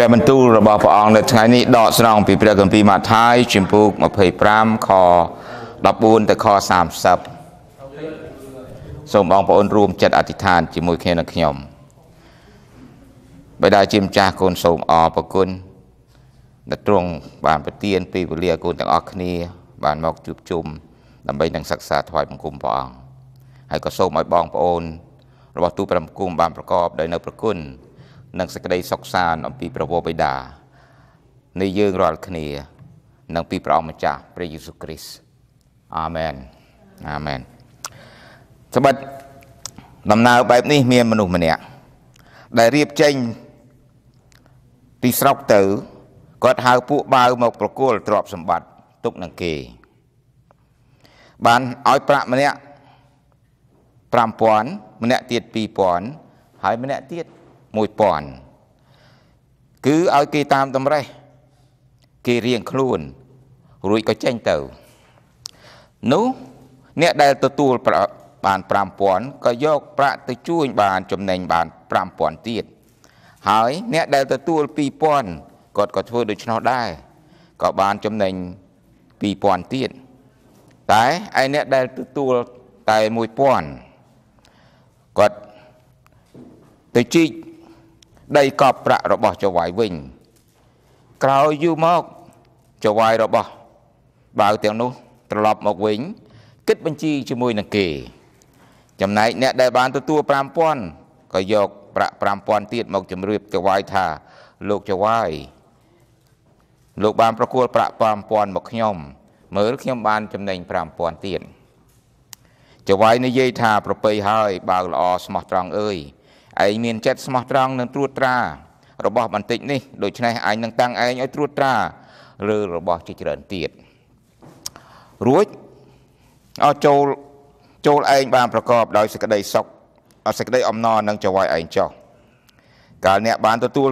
ព្រះបន្ទូលរបស់ព្រះអង្គនៅថ្ងៃនេះដកស្រង់ពីព្រះគម្ពីរម៉ាថាយជំពូក25ខ14ទៅខ30សូមបងប្អូនរួមចិត្តអធិដ្ឋានជាមួយគ្នានឹងខ្ញុំបិតាជាម្ចាស់កូនសូមអរប្រគុណដែលទ្រង់បានប្រទានពេលវេលាកូនទាំងអស់គ្នាបានមកជួបជុំដើម្បីនឹងសិក្សាថ្វាយបង្គំព្រះអង្គហើយក៏សូមឲ្យបងប្អូនរបស់ទូព្រះបង្គំបានប្រកបដោយនៅប្រគុណនិងសេចក្តីសុខសាន្តអំពីព្រះវរបិតានៃយើងរាល់គ្នានិងពីព្រះអង្គម្ចាស់ព្រះយេស៊ូវគ្រីស្ទអាមែនអាមែនត្បិតដំណើរបែបនេះមានមនុស្សម្នាក់ដែលរៀបចេញពីស្រុកទៅគាត់ហៅពួកបាវមកប្រគល់ទ្រព្យសម្បត្តិទុកនឹងគេ បានឲ្យប្រាក់ម្នាក់5000ម្នាក់ទៀត2000ហើយ ម្នាក់ទៀត1000គឺឲ្យគេតាមតម្រេះគេរៀងខ្លួនរួចក៏ចេញទៅ នោះអ្នកដែលទទួលបាន5000ក៏យកប្រាក់ទៅជួញបានចំណេញបាន5000ទៀតហើយអ្នកដែលទទួល2000គាត់ក៏ធ្វើដូច្នោះដែរក៏បានចំណេញ2000ទៀតតែឯអ្នកដែលទទួលតែ1000គាត់ទៅជីកដីកប់ប្រាក់របស់ចៅហ្វាយវិញក្រោយយូរមកចៅហ្វាយរបស់បាវទាំងនោះ ត្រឡប់មកវិញ គិតបញ្ជីជាមួយនឹងគេ ចំណែកអ្នកដែលបានទទួល5000ក៏យកប្រាក់5000ទៀតមកជំរាបចៅហ្វាយថាលោកចៅហ្វាយលោកបានប្រគល់ប្រាក់5000មកខ្ញុំ មើលខ្ញុំបានចំណេញ5000ទៀតចៅហ្វាយនិយាយថា ប្រពៃហើយ បើល្អស្មោះត្រង់អើយឯងមានចិត្តស្មោះត្រង់នឹងត្រួតត្រារបស់បន្តិចនេះដូច្នេះឯងនឹងតាំងឯងឲ្យត្រួតត្រាលើរបស់ ជាច្រើនទៀតរួចអោចូលចូលឯងបាន ប្រកប ដោយសេចក្តីសុខសេចក្តី អំណរនឹងចង្វាយឯងចោះកាលអ្នក បានទទួល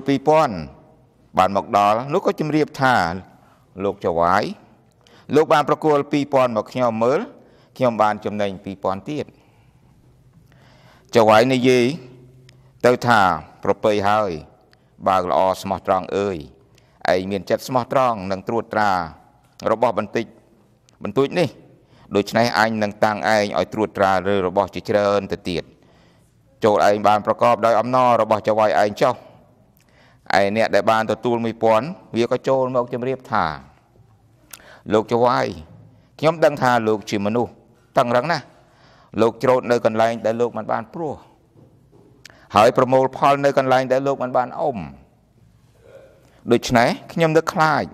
2000បានមកដល់នោះក៏ជម្រាបថាលោកចង្វាយលោកបាន ប្រគល់2000មកខ្ញុំមើល ខ្ញុំបានចំណេញ2000ទៀតចង្វាយនិយាយទៅថាប្រពៃហើយបើល្អស្មោះត្រង់អើយឯងមានចិត្តស្មោះត្រង់និងត្រួតត្រា របស់បន្តិចបន្ទួចនេះ ដូច្នេះអញនឹង តាំងឯងឲ្យត្រួតត្រាលើរបស់ជាច្រើនទៅទៀតចូលឯងបានប្រកបដោយអំណររបស់ចៅវាយឯងចុះឯអ្នកដែលបានទទួល1000វាក៏ចូលមកជម្រាបថាលោកចៅវាយខ្ញុំដឹងថាលោក ជាមនុស្សតឹងរឹងណាស់លោកច្រូតនៅកន្លែងដែលលោកមិនបានព្រោះហើយប្រមូលផលនៅកន្លែងដែលលោកមិនបានអុំដូច្នេះខ្ញុំនឹកខ្លាច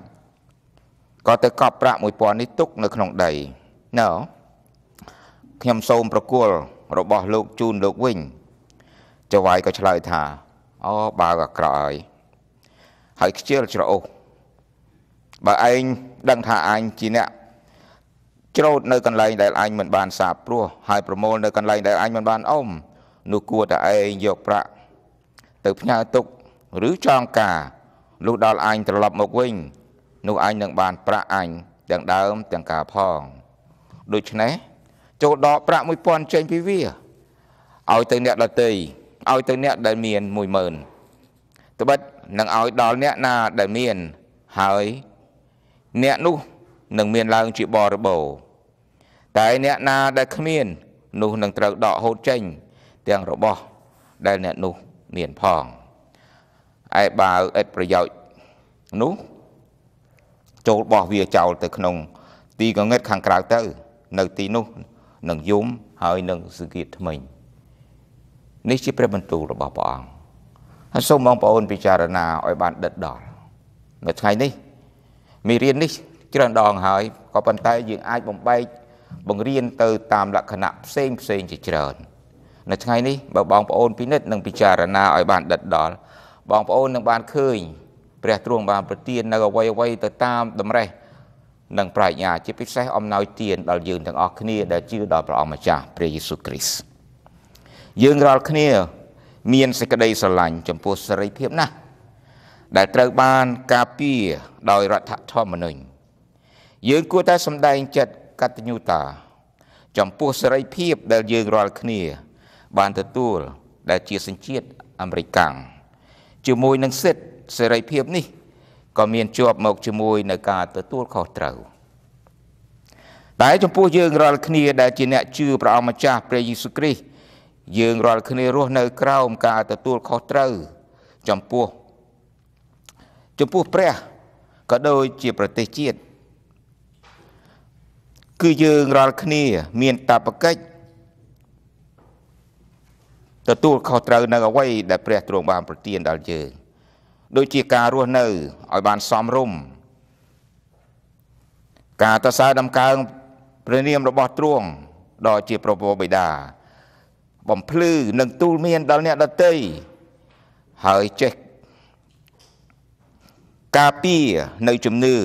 ក៏ទៅកប់ប្រាក់1000នេះទុកនៅក្នុងដីណ៎ខ្ញុំសូមប្រគល់របស់លោកជូនលោកវិញចៅហ្វាយក៏ឆ្លើយថាអូបើអាក្រក់ហើយហើយខ្ជិលច្រអូសបើឯងដឹងថាអញជាអ្នកច្រូតនៅកន្លែងដែលអញមិនបាន សាបព្រោះហើយប្រមូលនៅកន្លែងដែលអញមិនបានអុំនោះគួរតែឯងយកប្រាក់ទៅផ្ញើទុកឬចងការលុះដល់អញត្រឡប់មកវិញ នោះអញនឹងបាន ប្រាក់អញទាំងដើមទាំងការផងដូច្នេះចូលដកប្រាក់1000ចេញពីវាឲ្យទៅអ្នកដតីឲ្យទៅអ្នកដែលមាន10000ត្បិតនឹងឲ្យដល់អ្នកណាដែលមាន ហើយ អ្នកនោះនឹងមានឡើងជាបរិបូរតែអ្នកណាដែលគ្មាន នោះនឹងត្រូវដកហូតចេញទាំងរបស់ដែលអ្នកនោះមានផងឯបើអិតប្រយោជន៍នោះចូលបោះវាចោលទៅក្នុង ទីកងឹតខាងក្រៅទៅ នៅទីនោះនឹងយំហើយនឹងសង្កេតថ្មិញនេះជាព្រះបន្ទូលរបស់ព្រះអង្គហើយសូមបងប្អូនពិចារណាឲ្យបានដិតដល់នៅថ្ងៃនេះមេរៀននេះច្រើនដងហើយក៏ប៉ុន្តែយើងអាចបំបែកបង្រៀនទៅ តាមលក្ខណៈផ្សេងផ្សេងជាច្រើននៅថ្ងៃនេះបើបងប្អូនពិនិត្យនិងពិចារណាឲ្យបានដិតដល់បងប្អូននឹងបានឃើញព្រះទ្រង់បាន ប្រទាន នៅអ្វីអ្វីទៅតាមតម្រេះនិងប្រាជ្ញាជាពិសេសអំណោយទាន ដល់យើងទាំងអស់គ្នាដែលជឿដល់ព្រះអង្គម្ចាស់ព្រះយេស៊ូវគ្រីស្ទយើងរាល់គ្នា មានសេចក្តីស្រឡាញ់ចំពោះសេរីភាពណាស់ដែលត្រូវបានការពារដោយរដ្ឋធម្មនុញ្ញយើងគួរតែសម្ដែងចិត្តកតញ្ញូតាចំពោះសេរីភាពដែលយើងរាល់គ្នាបានទទួលដែលជាសញ្ជាតិអាមេរិកកាំងជាមួយនឹងសិទ្ធិសេរីភាពនេះក៏មានជាប់មកជាមួយនឹងការទទួលខុសត្រូវតែចំពោះយើងរាល់គ្នាដែលជាអ្នកជឿព្រះអង្គម្ចាស់ព្រះយេស៊ូវគ្រីស្ទយើងរាល់គ្នារស់នៅក្រោមការទទួលខុសត្រូវ ចំពោះចំពោះព្រះក៏ដូចជាប្រទេសជាតិគឺយើងរាល់គ្នា មានតបកិច្ចទទួលខុសត្រូវនៅអ្វីដែលព្រះទ្រង់បានប្រទានដល់យើងដូចជាការរស់នៅឲ្យបានសមរម្យការតសើដំកើងព្រះនាមរបស់ទ្រង់ដ៏ជាប្រពោបិតាបំភ្លឺនិងទូលមានដល់អ្នកដតីហើយចេះការពារនៅជំនឿ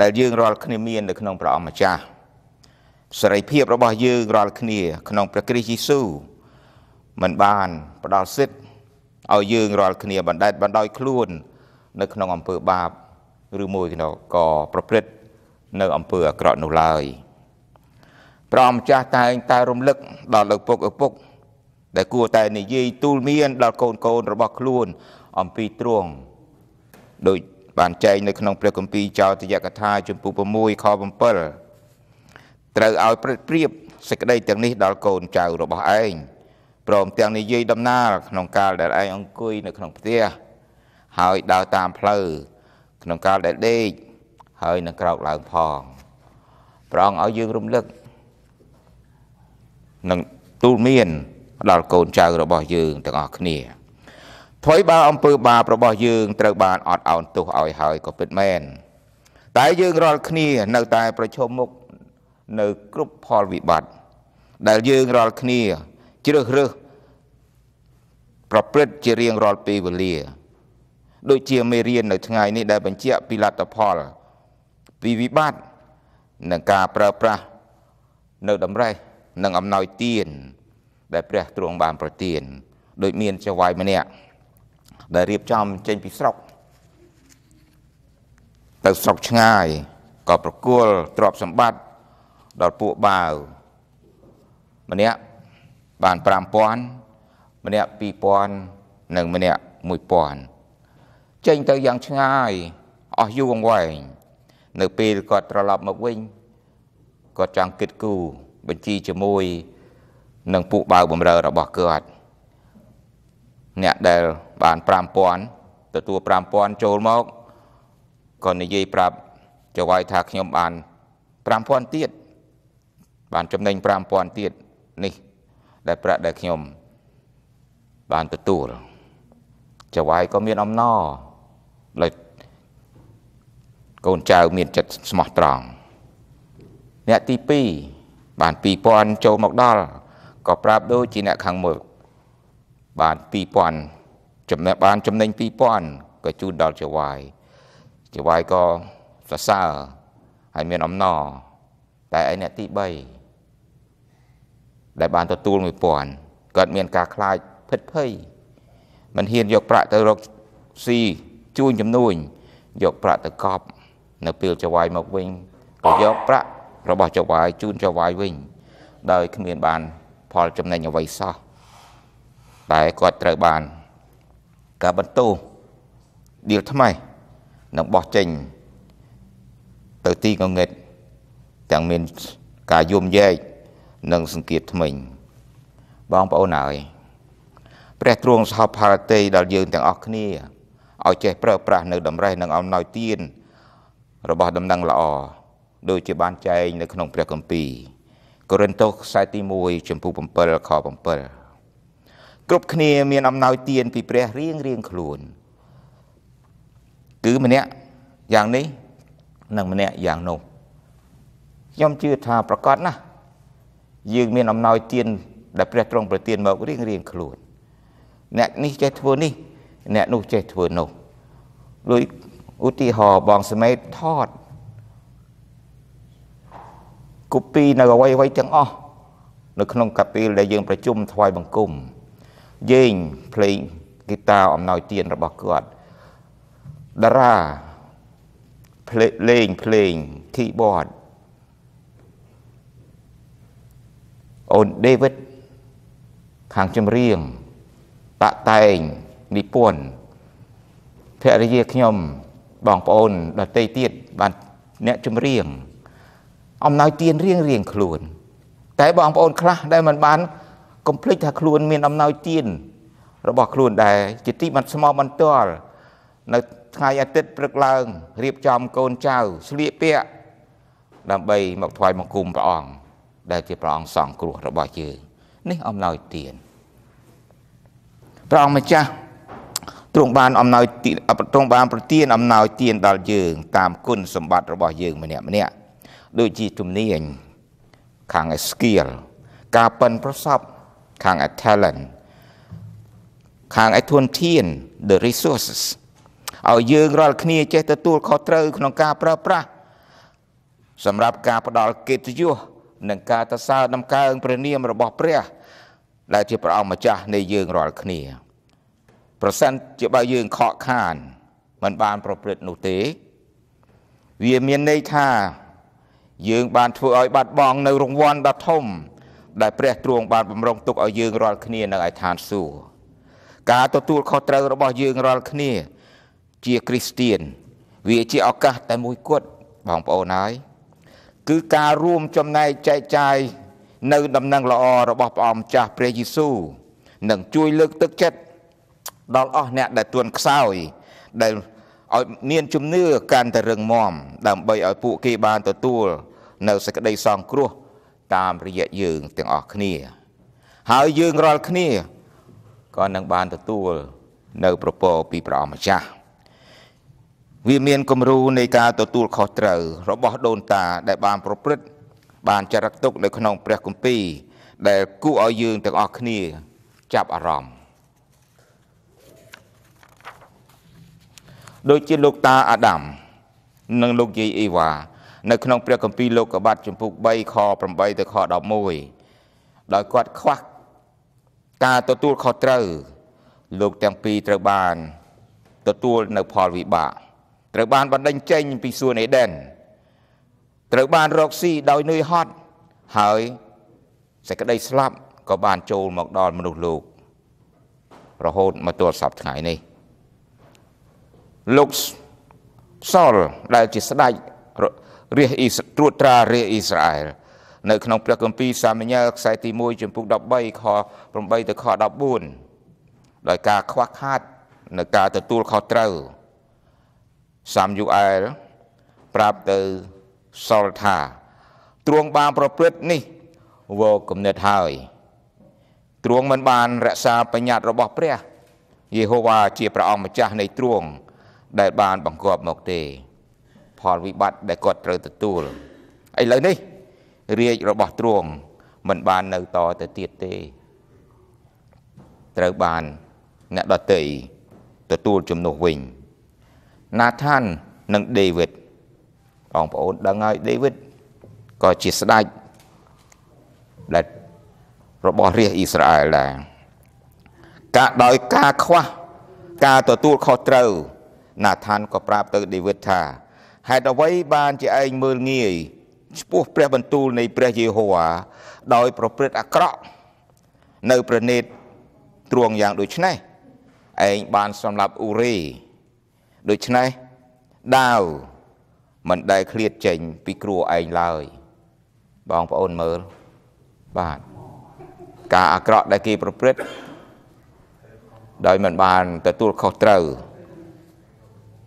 ដែលយើងរាល់គ្នាមាននៅក្នុងព្រះអង្គម្ចាស់សេរីភាពរបស់យើងរាល់គ្នាក្នុងព្រះគ្រីស្ទយេស៊ូវមិនបានផ្ដល់សិទ្ធឲ្យយើងរាល់គ្នាបណ្ដេតបណ្ដោយខ្លួន នៅក្នុងអំពើបាប ឬមួយក៏ប្រព្រឹត្តនៅអំពើអាក្រក់នោះឡើយព្រះម្ចាស់តែងតែរំលឹកដល់ឪពុកឪពុក ដែលគួរតែនិយាយទូលមានដល់កូនកូនរបស់ខ្លួន អំពីទ្រង់ដោយបានចែងនៅក្នុងព្រះគម្ពីរចោទយកថាជំពូក6ខ7ត្រូវឲ្យប្រៀបសេចក្តីទាំងនេះដល់កូនចៅរបស់ឯងព្រមទាំងនិយាយដំណាលក្នុងកាលដែលឯងអង្គុយនៅក្នុងផ្ទះហើយដើរតាមផ្លូវក្នុងកាលដែលដេកហើយនឹងក្រោកឡើងផងព្រះអង្គឲ្យយើងរំលឹកនឹងទូលមានដល់កូនចៅរបស់ យើងទាំងអស់គ្នាថ្មីបើអំពើបាបរបស់ យើងត្រូវបានអត់អោនទោសឲ្យហើយក៏ពិតមែនតែយើងរាល់គ្នា នៅតែប្រឈមមុខនៅ គ្រប់ផលវិបត្តិដែលយើងរាល់គ្នាជ្រើសរើសប្រព្រឹត្តជារៀងរាល់ពេលវេលា ដូចជាមេរៀននៅថ្ងៃនេះដែលបញ្ជាក់ពីលទ្ធផលពីវិបត្តិនឹងការប្រើប្រាស់នៅតម្រេះនិងអំណោយទានដែលព្រះទ្រង់បាន ប្រទានដោយមានចៅហ្វាយម្នាក់ដែលរៀបចំចេញពីស្រុកទៅស្រុកឆ្ងាយក៏ប្រគល់ទ្រព្យសម្បត្តិដល់ពួកបាវម្នាក់បាន5000ម្នាក់2000និងម្នាក់1000ចេញទៅយ៉ាងឆ្ងាយអស់យូរអង្វែងនៅពេលគាត់ត្រឡប់មកវិញគាត់ចង់គិតគូរបញ្ជីជាមួយនឹងពួកបាវបំរើរបស់គាត់អ្នកដែលបាន5000ទទួល5000ចូលមកក៏និយាយប្រាប់ចៅហ្វាយថាខ្ញុំបាន5000ទៀតបានចំណេញ5000ទៀតនេះ ដែលប្រាក់ដែលខ្ញុំបានទទួលចៅហ្វាយក៏មានអំណរលេចកូនចៅមានចិត្តស្មោះត្រង់អ្នកទី2បាន2000ចូលមកដល់ក៏ប្រាប់ដូចជាអ្នកខាងមុខបាន2000ចំណេះបានចំណេញ2000ក៏ជូនដល់ចៅហ្វាយចៅហ្វាយក៏សរសើរហើយមានអំណរតែឯអ្នកទី3ដែលបានទទួល1000គាត់មានការខ្លាចភិតភ័យមិនហ៊ានយកប្រាក់ទៅរកស៊ីជួញចំនួនយកប្រាក់ទៅកប់នៅពេលចវាយមកវិញក៏យកប្រាក់របស់ចវាយជូនចវាយវិញដោយគ្មានបាន ផលចំណេញអ្វីសោះតែគាត់ត្រូវបាន ការបន្ទោសដៀលថ្មេះនឹងបោះចេញ ទៅទីងងឹតទាំងមានការយំយែកនិងសង្កៀតថ្មិញបងប្អូនហើយព្រះទ្រង់សហផារតីដល់យើងទាំងអស់គ្នាឲ្យចេះប្រើប្រាស់នៅតម្រេះនិងអំណោយទាន របស់ ដំណឹងល្អដូចជាបានចែងនៅក្នុងព្រះគម្ពីរកូរិនថូសខ្សែទី1ចំពោះ7ខ7គ្រប់គ្នា មានអំណោយទានពីព្រះរៀងរៀងខ្លួនគឺម្នាក់យ៉ាងនេះ និងម្នាក់យ៉ាងនោះខ្ញុំជឿថាប្រកាសណាស់យើងមានអំណោយទានដែលព្រះទ្រង់ប្រទានមករៀងរៀងខ្លួនអ្នកនេះចេះធ្វើនេះអ្នកនោះចេះធ្វើនោះដូចឧទាហរណ៍បងសមេតថតកូពីនៅអ្វីអ្វីទាំងអស់នៅក្នុងកាពីលដែលយើង ប្រជុំថ្វាយបង្គំយាយភ្លេងហ្គីតាអំណោយទានរបស់គាត់តារាភ្លេងលេងភ្លេង keyboard អូន David ខាងចម្រៀងតែងនិពន្ធភរិយាខ្ញុំបងប្អូនដតីទៀតបានអ្នកចម្រៀងអំណោយទានរៀងរៀងខ្លួន តែបងប្អូនខ្លះដែលមិនបានកំភ្លេចថាខ្លួនមានអំណោយទានរបស់ខ្លួនដែរជាទីបានស្មោបន្ទាល់នៅថ្ងៃអាទិត្យព្រឹកឡើងរៀបចំកូនចៅស្លៀកពាក់ដើម្បីមកថ្វាយបង្គំព្រះអង្គដែលជាព្រះអង្គសង្គ្រោះរបស់យើងនេះអំណោយទាន។ព្រះអង្គម្ចាស់ទ្រង់បានអំណោយទ្រង់បាន ប្រទានអំណោយទានដល់យើង តាមគុណសម្បត្តិរបស់យើងម្នាក់ម្នាក់ដូចជាជំនាញខាង skill ការប៉ិនប្រសពខាង talent ខាងឯធនធាន the resources ឲ្យយើងរាល់គ្នាចេះទទួលខុសត្រូវក្នុងការប្រើប្រាស់សម្រាប់ការ ផ្ដល់កិត្តិយសនិងការតសើរដំកើងព្រះនាមរបស់ព្រះដែលជាព្រះអង្គម្ចាស់នៃយើងរាល់គ្នា ប្រសិនជាបើយើងខកខានមិនបានប្រព្រឹត្តនោះទេ វាមានន័យថាយើងបានធ្វើឲ្យបាត់បង់នៅរង្វាន់ដ៏ធំដែលព្រះទ្រង់បានបំរុងទុកឲ្យយើងរាល់គ្នានៅឯឋានសួគ៌ការទទួលខុសត្រូវរបស់យើងរាល់គ្នាជាគ្រីស្ទៀនវាជាឱកាសតែមួយគត់បងប្អូនហើយគឺការរួមចំណែកចែកចាយនៅដំណឹងល្អ របស់ព្រះអង្គម្ចាស់ព្រះយេស៊ូវនឹងជួយលើកទឹកចិត្តដល់អស់អ្នក ដែលទួនខ្សោយ ដែលឲ្យមានជំនឿកាន់តែរឹងមាំដើម្បីឲ្យពួកគេបានទទួល នៅសេចក្តីសង្គ្រោះតាមរយៈយើងទាំងអស់គ្នាហើយយើងរាល់គ្នាក៏នឹងបានទទួលនៅប្រពោពីព្រះអង្គម្ចាស់វាមានគំរូនៃការទទួលខុសត្រូវរបស់ដូនតាដែលបានប្រព្រឹត្តបានចារឹកទុកនៅក្នុងព្រះគម្ពីរដែលគួរឲ្យយើងទាំងអស់គ្នាចាប់អារម្មណ៍ដូចជាលោកតាអាដាមនិងលោកយាយអេវ៉ានៅក្នុងព្រះគម្ពីរលោកកបាត់ចំពុក3ខ8ទៅខ11ដោយគាត់ខ្វះការទទួលខុសត្រូវ លោកទាំងពីរត្រូវបាន ទទួលនៅផលវិបាកត្រូវបានបណ្ដេញចេញពីសួនអេដិនត្រូវបានរកស៊ីដោយនឿយហត់ហើយសេចក្តីស្លាប់ក៏បានចូលមកដល់មនុស្សលោករហូតមកទល់សពថ្ងៃនេះលោកសលដែលជាស្ដេចរាជអ៊ីសត្រួតត្រារាជអ៊ីស្រាអែលនៅក្នុងព្រះគម្ពីរសាមញ្ញើខ្សែទី1ចំពុក13ខ8ទៅខ14ដោយការខ្វះខាត នៅការទទួលខុសត្រូវសាមយូអែលប្រាប់ទៅសល់ថាទ្រង់បានប្រព្រឹត្តនេះវោគំនិតហើយទ្រង់មិនបានរក្សាបញ្ញត្តិរបស់ព្រះយេហូវ៉ាជាព្រះអង្គម្ចាស់នៃទ្រង់ដែលបានបង្គាប់មកទេ ផលវិបត្តិដែលគាត់ត្រូវទទួលឥឡូវនេះ រាជរបស់ទ្រង់មិនបាននៅតទៅទៀតទេត្រូវបានអ្នកដតីទទួលជំនួសវិញ ណាថាននិងដេវីតបងប្អូនដឹងហើយដេវីតក៏ជាស្ដេចដែលរបស់រាជអ៊ីស្រាអែលដែរការដោយការខ្វះការទទួលខុសត្រូវណាថានក៏ប្រាប់ទៅដេវីតថាហេតុអ្វីបានជាឯងមើលងាយឈ្មោះព្រះបន្ទូលនៃ ព្រះយេហូវ៉ាដោយ ប្រព្រឹត្តអាក្រក់នៅប្រណេតទ្រង់យ៉ាងដូចនេះឯងបានសម្លាប់អ៊ូរីដូច្នេះដាវមិនដែលឃ្លាតចេញពីគ្រួឯងឡើយបងប្អូនមើលបាទការអាក្រក់ដែលគេប្រព្រឹត្តដោយមិនបានទទួលខុសត្រូវ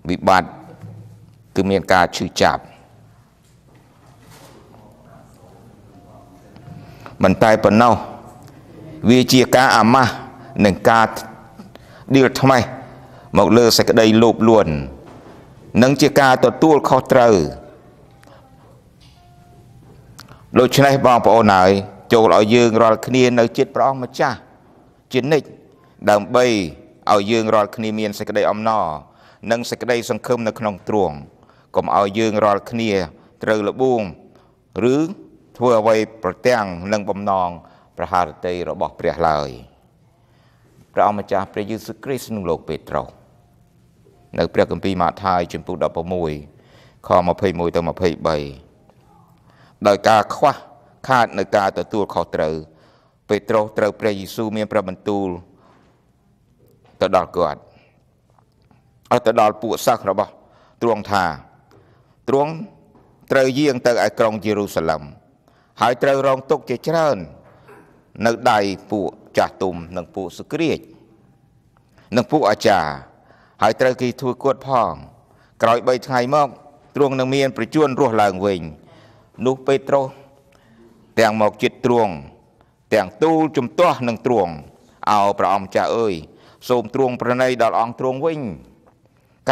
វិបត្តិគឺមានការឈឺចាប់មិនតែប៉ុណ្ណោះវាជាការអាម៉ាស់និងការដៀលថ្មេះមកលើសេចក្តីលោភលួននិងជាការទទួលខុសត្រូវដូច្នេះបងប្អូនហើយចូលឲ្យយើងរាល់គ្នានៅចិត្តព្រះអង្គម្ចាស់ជានិច្ចដើម្បីឲ្យយើងរាល់គ្នាមានសេចក្តីអំណរនិងសេចក្តី សង្ឃឹមនៅក្នុងទ្រង់កុំឲ្យយើងរាល់គ្នាត្រូវលបួងឬធ្វើអ្វីប្រទាំងនឹងបំណងប្រហារតីរបស់ព្រះឡើយព្រះអង្គម្ចាស់ព្រះយេស៊ូវគ្រីស្ទនិងលោកពេត្រុសនៅព្រះគម្ពីរម៉ាថាយជំពូក16ខ21ទៅ23ដោយការខ្វះខាតនៅការទទួលខុសត្រូវពេត្រុសត្រូវព្រះយេស៊ូវមាន ប្របន្ទូលទៅដល់គាត់ឲ្យទៅដល់ពួកសិស្សរបស់ ទ្រង់ថាទ្រង់ត្រូវយាងទៅឯក្រុងយេរូសាឡិមហើយត្រូវរងទុកជាច្រើននៅដៃពួកចាស់ទុំនិងពួកសុគ្រាចនិងពួកអាចារ្យហើយត្រូវគេធ្វើគាត់ផងក្រោយ3ថ្ងៃមកទ្រង់នឹងមានប្រជួនរស់ឡើងវិញ នោះពេត្រុសទាំងមកជិតទ្រង់ទាំងទូលជំទាស់នឹងទ្រង់អោព្រះអង្គចាស់អើយ សូមទ្រង់ប្រណីដល់អង្គទ្រង់វិញ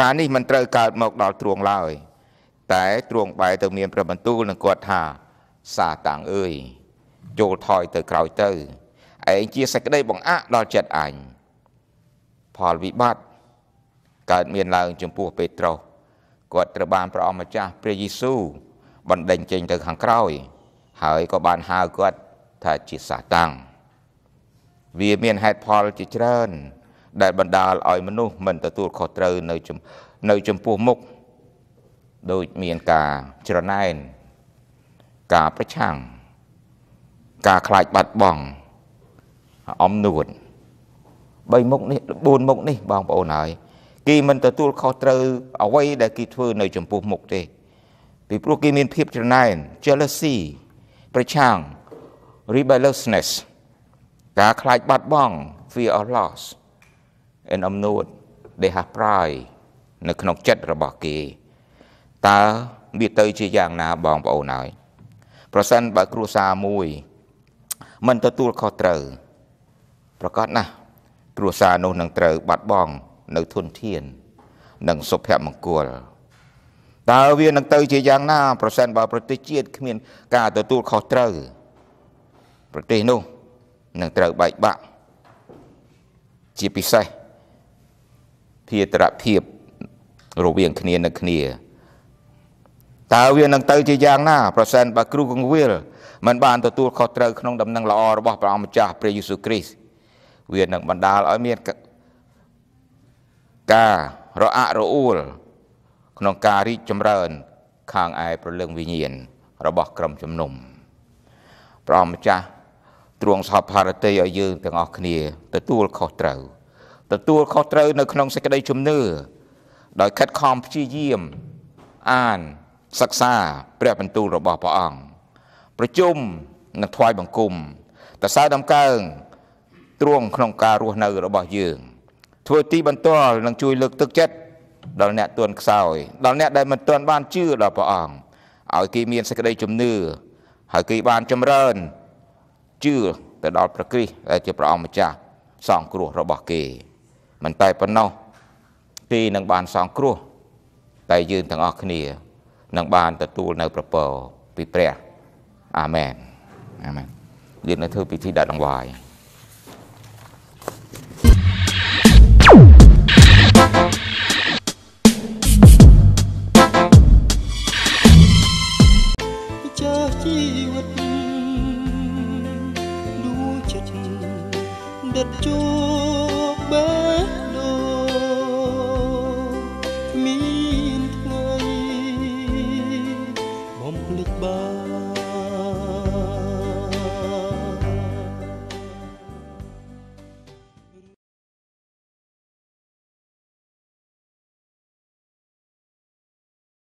ការនេះមិនត្រូវកើតមកដល់ទ្រង់ឡើយតែទ្រង់បែរទៅមានប្របន្ទូលនឹងគាត់ថាសាតាំងអើយចូលថយទៅក្រោយទៅឯងជាសេចក្តីបង្អាក់ដល់ចិត្តអញផលវិបត្តិកើតមានឡើងចំពោះពេត្រុសគាត់ត្រូវបានព្រះអង្គម្ចាស់ព្រះយេស៊ូវបណ្ដេញចេញទៅខាងក្រោយហើយក៏បានហៅគាត់ថាជាសាតាំងវាមានហេតុផលជាច្រើន ដែលបណ្ដាលឲ្យមនុស្សមិនទទួលខុសត្រូវនៅនៅចំពោះមុខដូចមានការច្រណែនការប្រឆាំងការខ្លាចបាត់បង់អំនួត3មុខនេះ4មុខនេះបងប្អូនហើយគេមិនទទួលខុសត្រូវអ្វីដែលគេធ្វើនៅ ចំពោះមុខទេ ពីព្រោះគេមានភាពច្រណែន jealousy ប្រឆាំង rebelliousness ការខ្លាចបាត់បង់ fear of loss and omnod they have pride នៅក្នុងចិត្តរបស់គេតើវាទៅជាយ៉ាងណាបងប្អូនហើយប្រសិនបើគ្រួសារមួយមិនទទួលខុសត្រូវប្រកាសណាស់គ្រួសារនោះនឹងត្រូវបាត់បង់នៅធនធាននិងសុភមង្គលតើវានឹងទៅជាយ៉ាងណា ប្រសិនបើប្រទេសជាតិគ្មានការទទួលខុសត្រូវប្រទេសនោះនឹងត្រូវបែកបាក់ជាពិសេសភាត្រភាពរវាងគ្នានៅគ្នាតើវានឹងទៅជាយ៉ាងណាប្រសិនបើគ្រូកងវិលមិនបានទទួលខុសត្រូវក្នុងដំណឹងល្អរបស់ព្រះអង្គម្ចាស់ព្រះយេស៊ូវគ្រីស្ទវានឹងបណ្ដាលឲ្យមានការរអាក់រអួលក្នុងការរីកចម្រើនខាងឯប្រលឹងវិញ្ញាណរបស់ក្រុមជំនុំព្រះអង្គម្ចាស់ ទ្រង់សហភារតីឲ្យយើងទាំងអស់គ្នាទទួលខុសត្រូវទទួលខុសត្រូវនៅក្នុងសេចក្តីជំនឿដោយខិតខំព្យាយាម អានសិក្សាព្រះបន្ទូលរបស់ព្រះអង្គប្រជុំនិងថ្វាយបង្គំតសើដំកើងទ្រង់ក្នុងការរស់នៅរបស់យើងធ្វើទីបន្ទាល់នឹងជួយលើកទឹកចិត្តដល់អ្នកទួនខ្សោយដល់អ្នកដែលមិនទាន់បានជឿដល់ព្រះអង្គឲ្យគេមានសេចក្តីជំនឿហើយគេបានចម្រើនជឿទៅដល់ព្រះគ្រីស្ទដែលជាព្រះអង្គម្ចាស់សងគ្រោះរបស់គេ មិនតែប៉ុណ្ណោះគេនឹងបានសងគ្រោះតែយើងទាំងអស់គ្នានឹងបានទទួលនៅប្រពរពីព្រះអាមែនអាមែនយើងនៅធ្វើពិធីដាក់ដង្វាយ